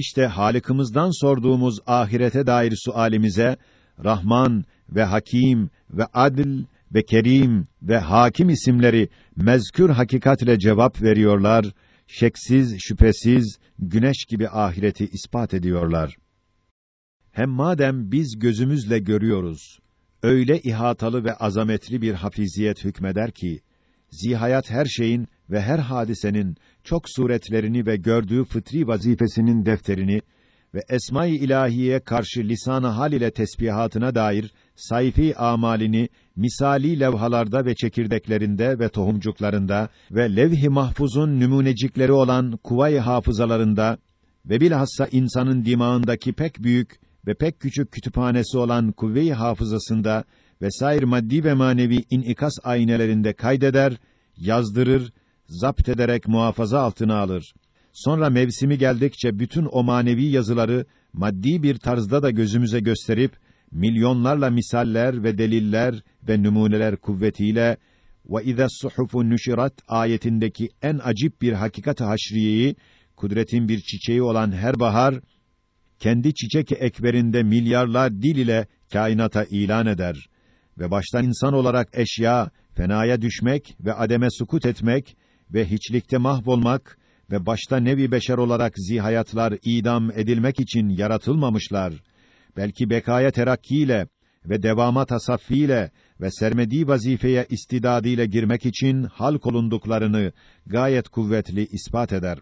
İşte halikimizden sorduğumuz ahirete dair sualimize Rahman ve Hakim ve Adil ve Kerim ve Hakim isimleri mezkür hakikatle cevap veriyorlar. Şeksiz, şüphesiz güneş gibi ahireti ispat ediyorlar. Hem madem biz gözümüzle görüyoruz, öyle ihatalı ve azametli bir hafiziyet hükmeder ki zihayat her şeyin ve her hadisenin çok suretlerini ve gördüğü fıtri vazifesinin defterini ve esma-i ilahiye karşı lisan-ı hal ile tesbihatına dair sayfi amalini misali levhalarda ve çekirdeklerinde ve tohumcuklarında ve levh-i mahfuzun numunecikleri olan kuvay hafızalarında ve bilhassa insanın dimağındaki pek büyük ve pek küçük kütüphanesi olan kuvve-i hafızasında vesair maddi ve manevi inikas aynelerinde kaydeder, yazdırır, zapt ederek muhafaza altına alır. Sonra mevsimi geldikçe bütün o manevi yazıları maddi bir tarzda da gözümüze gösterip milyonlarla misaller ve deliller ve numuneler kuvvetiyle ve iza suhufu nüşirat ayetindeki en acip bir hakikat haşriyeyi kudretin bir çiçeği olan her bahar kendi çiçek ekberinde milyarlar dil ile kainata ilan eder ve baştan insan olarak eşya, fenaya düşmek ve ademe sukut etmek ve hiçlikte mahvolmak ve başta nevi beşer olarak zihayatlar idam edilmek için yaratılmamışlar. Belki bekaya terakkiyle ve devama tasaffiyle ve sermedi vazifeye istidadiyle girmek için halk olunduklarını gayet kuvvetli ispat eder.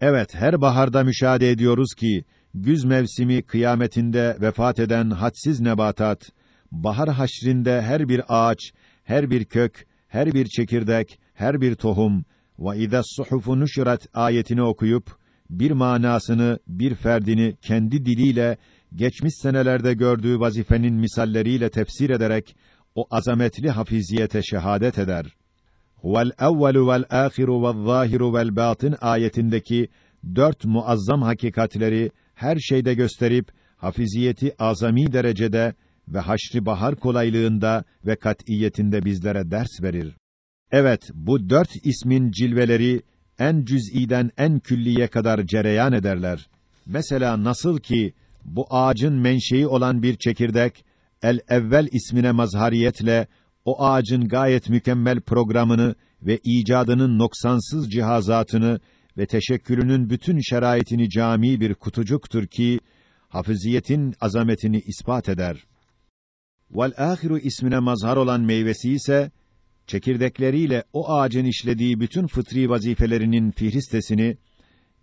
Evet, her baharda müşahede ediyoruz ki, güz mevsimi kıyametinde vefat eden hadsiz nebatat, bahar haşrinde her bir ağaç, her bir kök, her bir çekirdek, her bir tohum ve iza suhufu nüşrat ayetini okuyup bir manasını, bir ferdini kendi diliyle geçmiş senelerde gördüğü vazifenin misalleriyle tefsir ederek o azametli hafiziyete şehadet eder. Huvel evvelu vel ahiru vel zahiru vel batin ayetindeki dört muazzam hakikatleri her şeyde gösterip hafiziyeti azami derecede ve haşri bahar kolaylığında ve kat'iyetinde bizlere ders verir. Evet, bu dört ismin cilveleri en cüz'iden en külliye kadar cereyan ederler. Mesela nasıl ki bu ağacın menşei olan bir çekirdek el evvel ismine mazhariyetle o ağacın gayet mükemmel programını ve icadının noksansız cihazatını ve teşekkülünün bütün şeraitini cami bir kutucuktur ki hafiziyetin azametini ispat eder. Vel ahiru ismine mazhar olan meyvesi ise çekirdekleriyle o ağacın işlediği bütün fıtri vazifelerinin fihristesini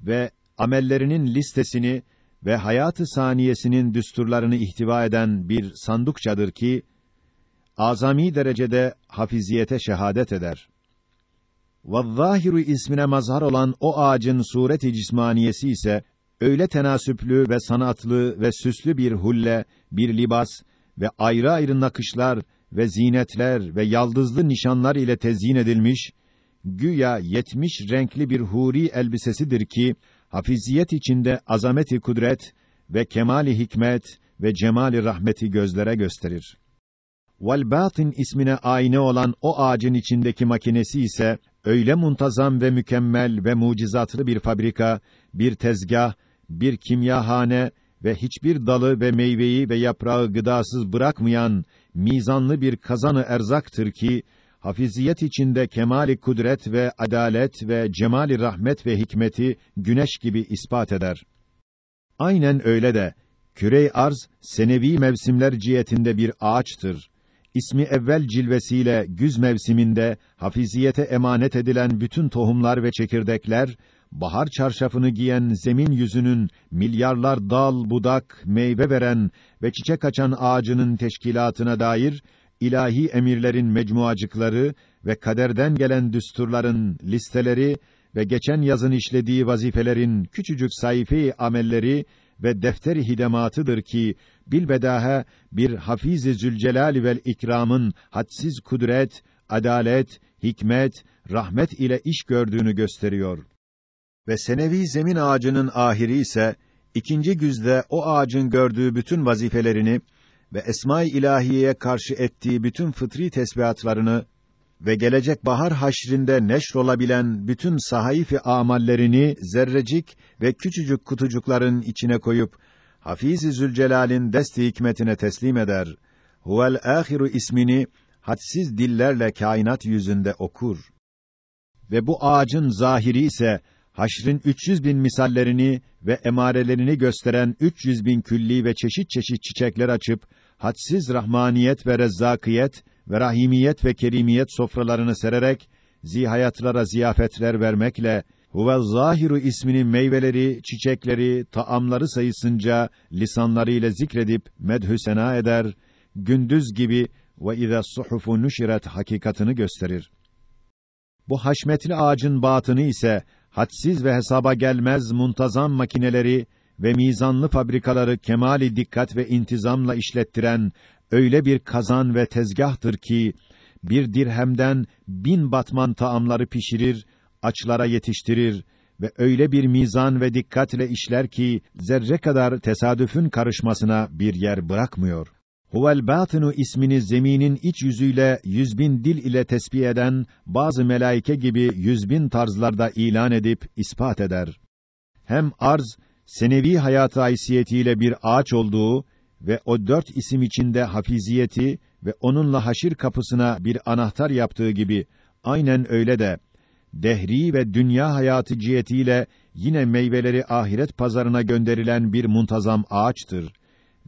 ve amellerinin listesini ve hayatı saniyesinin düsturlarını ihtiva eden bir sandukçadır ki azami derecede hafiziyete şehadet eder. Vallahiru ismine mazhar olan o ağacın sureti cismaniyesi ise öyle tenasüplü ve sanatlı ve süslü bir hulle, bir libas ve ayrı ayrı nakışlar ve zinetler ve yaldızlı nişanlar ile tezyin edilmiş, güya yetmiş renkli bir huri elbisesidir ki, hafiziyet içinde azameti kudret ve kemali hikmet ve cemali rahmeti gözlere gösterir. Valbatin ismine ayna olan o ağacın içindeki makinesi ise öyle muntazam ve mükemmel ve mucizatlı bir fabrika, bir tezgah, bir kimyahane ve hiçbir dalı ve meyveyi ve yaprağı gıdasız bırakmayan mizanlı bir kazanı erzaktır ki hafiziyet içinde kemali kudret ve adalet ve cemali rahmet ve hikmeti güneş gibi ispat eder. Aynen öyle de kürey arz senevi mevsimler cihetinde bir ağaçtır. İsmi evvel cilvesiyle güz mevsiminde hafiziyete emanet edilen bütün tohumlar ve çekirdekler bahar çarşafını giyen zemin yüzünün milyarlar dal, budak, meyve veren ve çiçek açan ağacının teşkilatına dair ilahi emirlerin mecmuacıkları ve kaderden gelen düsturların listeleri ve geçen yazın işlediği vazifelerin küçücük sayfi amelleri ve defteri hidematıdır ki bilbedaha bir Hafiz-i Zülcelal vel ikramın hadsiz kudret, adalet, hikmet, rahmet ile iş gördüğünü gösteriyor ve senevi zemin ağacının ahiri ise ikinci güzde o ağacın gördüğü bütün vazifelerini ve esma-i ilahiyeye karşı ettiği bütün fıtri tesbihatlarını ve gelecek bahar haşrinde neşrolabilen bütün sahayif-i amallerini zerrecik ve küçücük kutucukların içine koyup Hafiz-i Zülcelal'in dest-i hikmetine teslim eder. Huvel ahiru ismini hadsiz dillerle kainat yüzünde okur. Ve bu ağacın zahiri ise haşrin 300 bin misallerini ve emarelerini gösteren 300 bin külli ve çeşit çeşit çiçekler açıp, hadsiz rahmaniyet ve rezzakiyet ve rahimiyet ve kerimiyet sofralarını sererek, zihayatlara ziyafetler vermekle, huve zahiru isminin meyveleri, çiçekleri, taamları sayısınca lisanlarıyla zikredip medhü sena eder, gündüz gibi ve ize suhufu nüşiret hakikatını gösterir. Bu haşmetli ağacın batını ise hadsiz ve hesaba gelmez muntazam makineleri ve mizanlı fabrikaları kemali dikkat ve intizamla işlettiren öyle bir kazan ve tezgahtır ki bir dirhemden bin batman taamları pişirir, açlara yetiştirir ve öyle bir mizan ve dikkatle işler ki zerre kadar tesadüfün karışmasına bir yer bırakmıyor. Huvel batinu ismini zeminin iç yüzüyle yüz bin dil ile tesbih eden bazı melaike gibi yüz bin tarzlarda ilan edip ispat eder. Hem arz senevi hayatı haysiyetiyle bir ağaç olduğu ve o dört isim içinde hafiziyeti ve onunla haşir kapısına bir anahtar yaptığı gibi aynen öyle de dehri ve dünya hayatı cihetiyle yine meyveleri ahiret pazarına gönderilen bir muntazam ağaçtır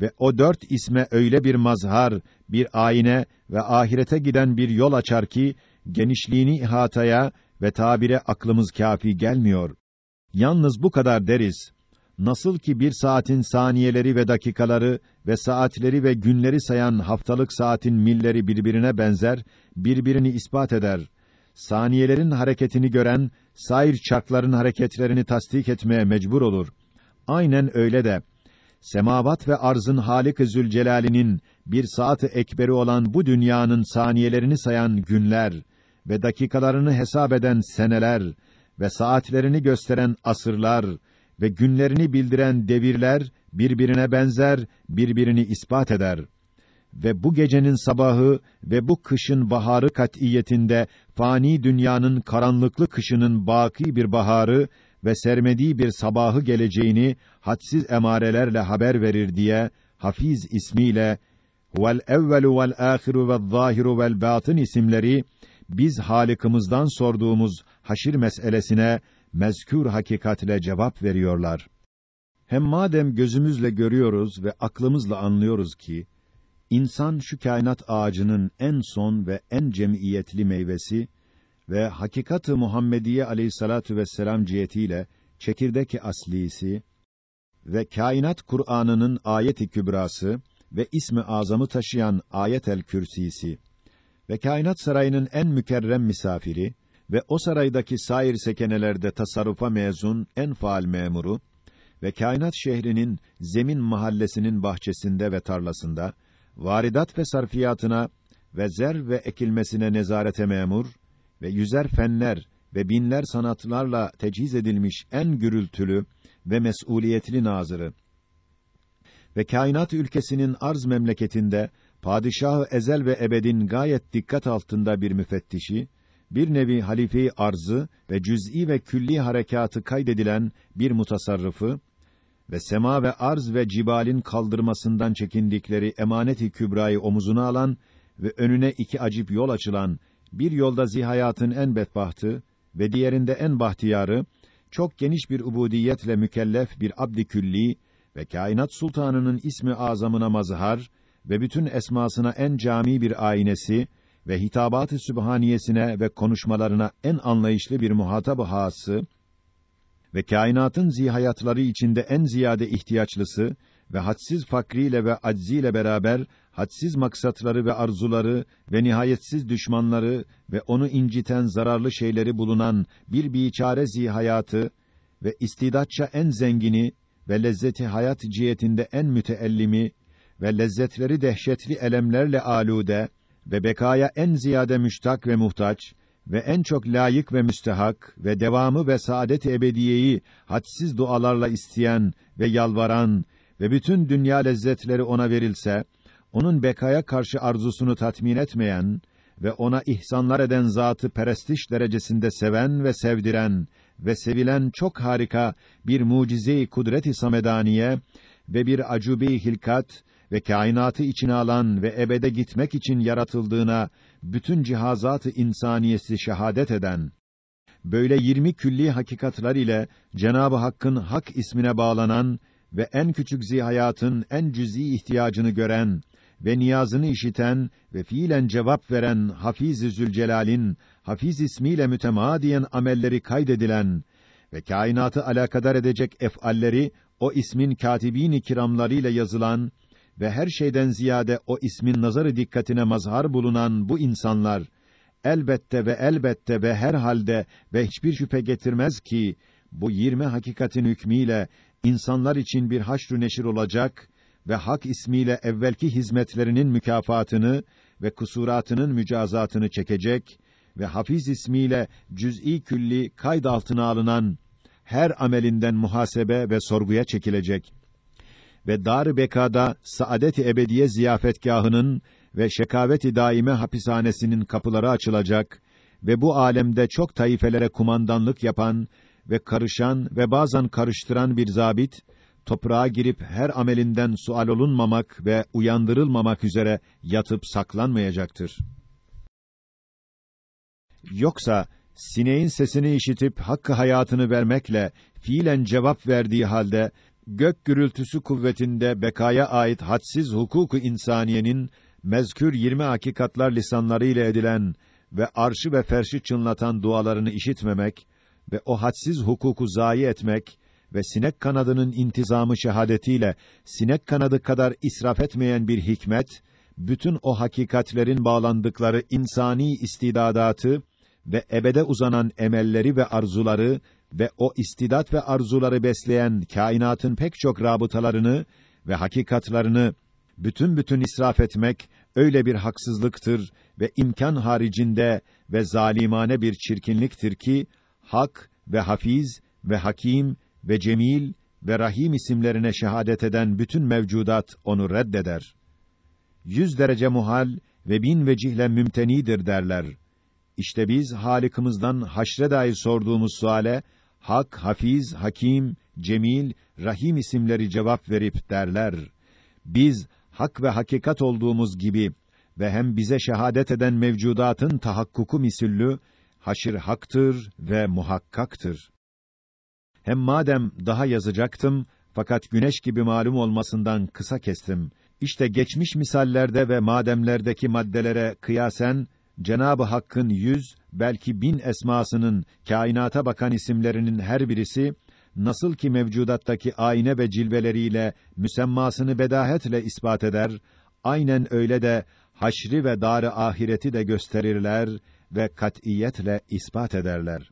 ve o dört isme öyle bir mazhar, bir ayine ve ahirete giden bir yol açar ki genişliğini ihataya ve tabire aklımız kâfi gelmiyor. Yalnız bu kadar deriz. Nasıl ki bir saatin saniyeleri ve dakikaları ve saatleri ve günleri sayan haftalık saatin milleri birbirine benzer, birbirini ispat eder. Saniyelerin hareketini gören, sair çarkların hareketlerini tasdik etmeye mecbur olur. Aynen öyle de, semavat ve arzın Halik-i Zülcelal'inin bir saat-ı ekberi olan bu dünyanın saniyelerini sayan günler ve dakikalarını hesap eden seneler ve saatlerini gösteren asırlar ve günlerini bildiren devirler birbirine benzer, birbirini ispat eder ve bu gecenin sabahı ve bu kışın baharı kat'iyetinde fani dünyanın karanlıklı kışının baki bir baharı ve sermediği bir sabahı geleceğini hadsiz emarelerle haber verir diye Hafiz ismiyle vel evvelu vel ahiru ve zahiru vel batın isimleri biz halikimizden sorduğumuz haşir meselesine mezkür hakikatle cevap veriyorlar. Hem madem gözümüzle görüyoruz ve aklımızla anlıyoruz ki insan şu kainat ağacının en son ve en cemiyetli meyvesi ve hakikatı Muhammediye aleyhissalatu vesselam cihetiyle çekirdeki aslisi ve kainat Kur'an'ının ayet-i kübrası ve ismi azamı taşıyan ayet-el kürsisi ve kainat sarayının en mükerrem misafiri ve o saraydaki sair sekenelerde tasarrufa mezun en faal memuru ve kainat şehrinin zemin mahallesinin bahçesinde ve tarlasında varidat ve sarfiyatına ve zer ve ekilmesine nezarete memur ve yüzer fenler ve binler sanatlarla tecihiz edilmiş en gürültülü ve mesuliyetli nazırı ve kainat ülkesinin arz memleketinde padişah ezel ve ebedin gayet dikkat altında bir müfettişi, bir nevi halife arzı ve cüz'i ve külli harekatı kaydedilen bir mutasarrıfı ve sema ve arz ve cibalin kaldırmasından çekindikleri emaneti kübrayı omuzuna alan ve önüne iki acip yol açılan bir yolda zihayatın en bedbahtı ve diğerinde en bahtiyarı, çok geniş bir ubudiyetle mükellef bir abdi külli ve kainat sultanının ismi azamına mazhar ve bütün esmasına en cami bir aynesi ve hitabat-ı sübhaniyesine ve konuşmalarına en anlayışlı bir muhatap hası ve kainatın zihayatları içinde en ziyade ihtiyaçlısı ve hadsiz fakriyle ve acziyle beraber hadsiz maksatları ve arzuları ve nihayetsiz düşmanları ve onu inciten zararlı şeyleri bulunan bir biçare hayatı ve istidatça en zengini ve lezzeti hayat cihetinde en müteellimi ve lezzetleri dehşetli elemlerle alude ve bekaya en ziyade müştak ve muhtaç ve en çok layık ve müstehak ve devamı ve saadet ebediyeyi hadsiz dualarla isteyen ve yalvaran ve bütün dünya lezzetleri ona verilse, onun bekaya karşı arzusunu tatmin etmeyen ve ona ihsanlar eden zatı perestiş derecesinde seven ve sevdiren ve sevilen çok harika bir mucize-i kudret-i samedaniye ve bir acube hilkat ve kainatı içine alan ve ebede gitmek için yaratıldığına bütün cihazatı insaniyesi şehadet eden böyle yirmi külli hakikatlar ile Cenabı Hakk'ın Hak ismine bağlanan ve en küçük zihayatın en cüz'i ihtiyacını gören ve niyazını işiten ve fiilen cevap veren Hafiz-i Zülcelal'in Hafiz ismiyle mütemadiyen amelleri kaydedilen ve kainatı alakadar edecek efalleri o ismin katibini kiramlarıyla yazılan ve her şeyden ziyade o ismin nazarı dikkatine mazhar bulunan bu insanlar elbette ve elbette ve her halde ve hiçbir şüphe getirmez ki bu yirmi hakikatin hükmüyle insanlar için bir haşr neşir olacak ve hak ismiyle evvelki hizmetlerinin mükafatını ve kusuratının mücazatını çekecek ve Hafiz ismiyle cüz'i külli kayd altına alınan her amelinden muhasebe ve sorguya çekilecek. Ve dar bekada saadet-i ebediye ziyafetgahının ve şekavet-i daime hapishanesinin kapıları açılacak ve bu alemde çok taifelere kumandanlık yapan ve karışan ve bazen karıştıran bir zabit, toprağa girip her amelinden sual olunmamak ve uyandırılmamak üzere yatıp saklanmayacaktır. Yoksa sineğin sesini işitip hakkı hayatını vermekle fiilen cevap verdiği halde gök gürültüsü kuvvetinde bekaya ait hadsiz hukuku insaniyenin mezkür yirmi hakikatlar lisanları ile edilen ve arşı ve ferşi çınlatan dualarını işitmemek ve o hadsiz hukuku zayi etmek ve sinek kanadının intizamı şehadetiyle sinek kanadı kadar israf etmeyen bir hikmet, bütün o hakikatlerin bağlandıkları insani istidadatı ve ebede uzanan emelleri ve arzuları ve o istidat ve arzuları besleyen kainatın pek çok rabıtalarını ve hakikatlarını bütün bütün israf etmek öyle bir haksızlıktır ve imkan haricinde ve zalimane bir çirkinliktir ki Hak ve Hafiz ve Hakim ve Cemil ve Rahim isimlerine şehadet eden bütün mevcudat onu reddeder. Yüz derece muhal ve bin vecihle mümtenidir derler. İşte biz Halikimizden haşre dair sorduğumuz suale Hak, Hafiz, Hakim, Cemil, Rahim isimleri cevap verip derler. Biz hak ve hakikat olduğumuz gibi ve hem bize şehadet eden mevcudatın tahakkuku misüllü haşir haktır ve muhakkaktır. Hem madem daha yazacaktım, fakat güneş gibi malum olmasından kısa kestim. İşte geçmiş misallerde ve mademlerdeki maddelere kıyasen, Cenab-ı Hakk'ın yüz, belki bin esmasının, kainata bakan isimlerinin her birisi, nasıl ki mevcudattaki ayna ve cilveleriyle müsemmasını bedahetle ispat eder, aynen öyle de haşri ve dar ahireti de gösterirler ve kat'iyetle ispat ederler.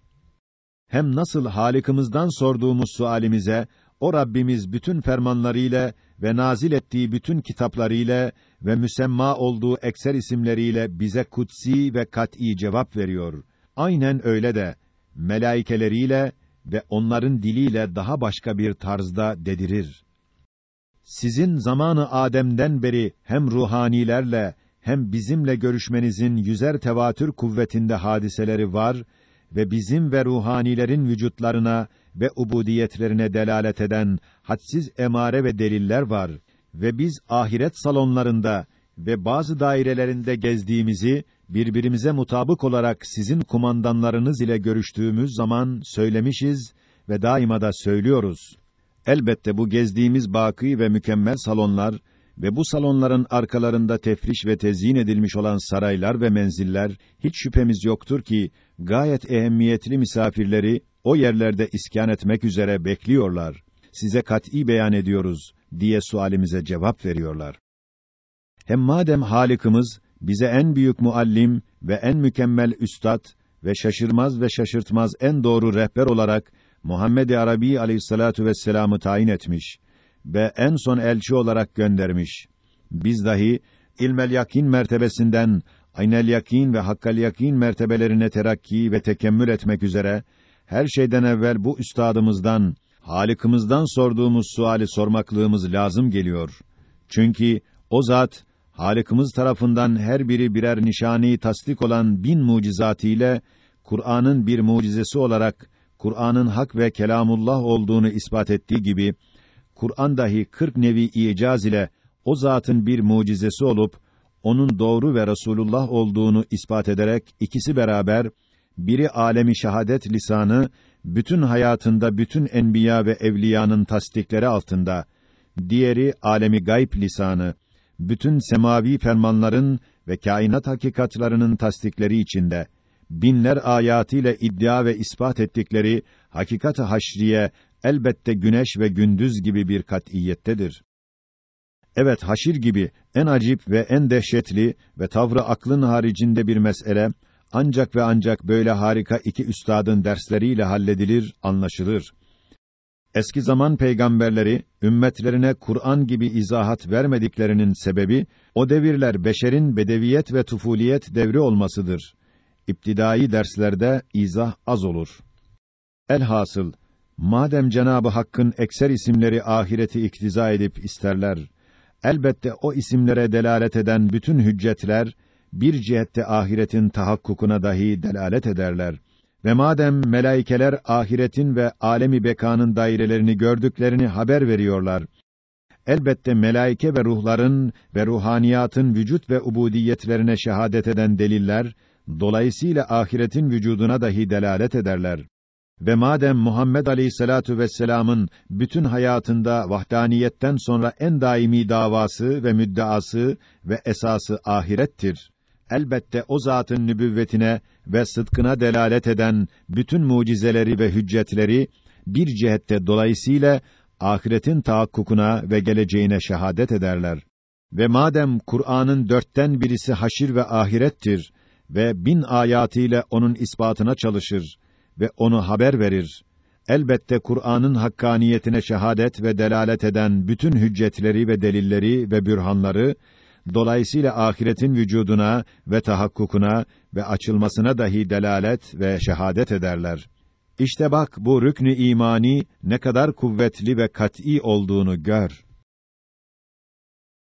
Hem nasıl Halikimizden sorduğumuz sualimize o Rabbimiz bütün fermanlarıyla ve nazil ettiği bütün kitaplarıyla ve müsemma olduğu ekser isimleriyle bize kutsi ve kat'î cevap veriyor. Aynen öyle de melaikeleriyle ve onların diliyle daha başka bir tarzda dedirir. Sizin zamanı Adem'den beri hem ruhanilerle hem bizimle görüşmenizin yüzer tevatür kuvvetinde hadiseleri var ve bizim ve ruhanilerin vücutlarına ve ubudiyetlerine delalet eden hadsiz emare ve deliller var ve biz ahiret salonlarında ve bazı dairelerinde gezdiğimizi birbirimize mutabık olarak sizin kumandanlarınız ile görüştüğümüz zaman söylemişiz ve daima da söylüyoruz. Elbette bu gezdiğimiz baki ve mükemmel salonlar ve bu salonların arkalarında tefriş ve tezyin edilmiş olan saraylar ve menziller hiç şüphemiz yoktur ki gayet ehemmiyetli misafirleri o yerlerde iskan etmek üzere bekliyorlar. Size kat'î beyan ediyoruz diye sualimize cevap veriyorlar. Hem madem Halikimiz bize en büyük muallim ve en mükemmel üstad ve şaşırmaz ve şaşırtmaz en doğru rehber olarak Muhammed-i Arabi aleyhissalatu vesselam'ı tayin etmiş ve en son elçi olarak göndermiş. Biz dahi ilmel yakin mertebesinden aynel yakin ve hakkal yakin mertebelerine terakki ve tekemmül etmek üzere her şeyden evvel bu üstadımızdan, Halikimizden sorduğumuz suali sormaklığımız lazım geliyor. Çünkü o zat Halikimiz tarafından her biri birer nişani tasdik olan bin mucizatiyle Kur'an'ın bir mucizesi olarak Kur'an'ın hak ve kelamullah olduğunu ispat ettiği gibi Kur'an dahi 40 nevi icaz ile o zatın bir mucizesi olup onun doğru ve Resulullah olduğunu ispat ederek ikisi beraber biri alemi şahadet lisanı bütün hayatında bütün enbiya ve evliyanın tasdikleri altında, diğeri alemi gayb lisanı bütün semavi fermanların ve kainat hakikatlarının tasdikleri içinde binler ayatıyla iddia ve ispat ettikleri hakikat-ı haşriye elbette güneş ve gündüz gibi bir kat'iyettedir. Evet haşir gibi en acip ve en dehşetli ve tavrı aklın haricinde bir mesele ancak ve ancak böyle harika iki üstadın dersleriyle halledilir, anlaşılır. Eski zaman peygamberleri ümmetlerine Kur'an gibi izahat vermediklerinin sebebi o devirler beşerin bedeviyet ve tufuliyet devri olmasıdır. İptidai derslerde izah az olur. Elhasıl Madem Cenabı Hakk'ın ekser isimleri ahireti iktiza edip isterler, elbette o isimlere delalet eden bütün hüccetler bir cihette ahiretin tahakkukuna dahi delalet ederler. Ve madem melaikeler ahiretin ve alemi bekanın dairelerini gördüklerini haber veriyorlar. Elbette melaike ve ruhların ve ruhaniyatın vücut ve ubudiyetlerine şehadet eden deliller dolayısıyla ahiretin vücuduna dahi delalet ederler. Ve madem Muhammed Aleyhisselatu vesselam'ın bütün hayatında vahdaniyetten sonra en daimi davası ve müddeası ve esası ahirettir. Elbette o zatın nübüvvetine ve sıdkına delalet eden bütün mucizeleri ve hüccetleri bir cihette dolayısıyla ahiretin tahakkukuna ve geleceğine şehadet ederler. Ve madem Kur'an'ın dörtten birisi haşir ve ahirettir ve bin ayatıyla onun ispatına çalışır ve onu haber verir. Elbette Kur'an'ın hakkaniyetine şehadet ve delalet eden bütün hüccetleri ve delilleri ve bürhanları dolayısıyla ahiretin vücuduna ve tahakkukuna ve açılmasına dahi delalet ve şehadet ederler. İşte bak bu rüknü imani ne kadar kuvvetli ve kat'î olduğunu gör.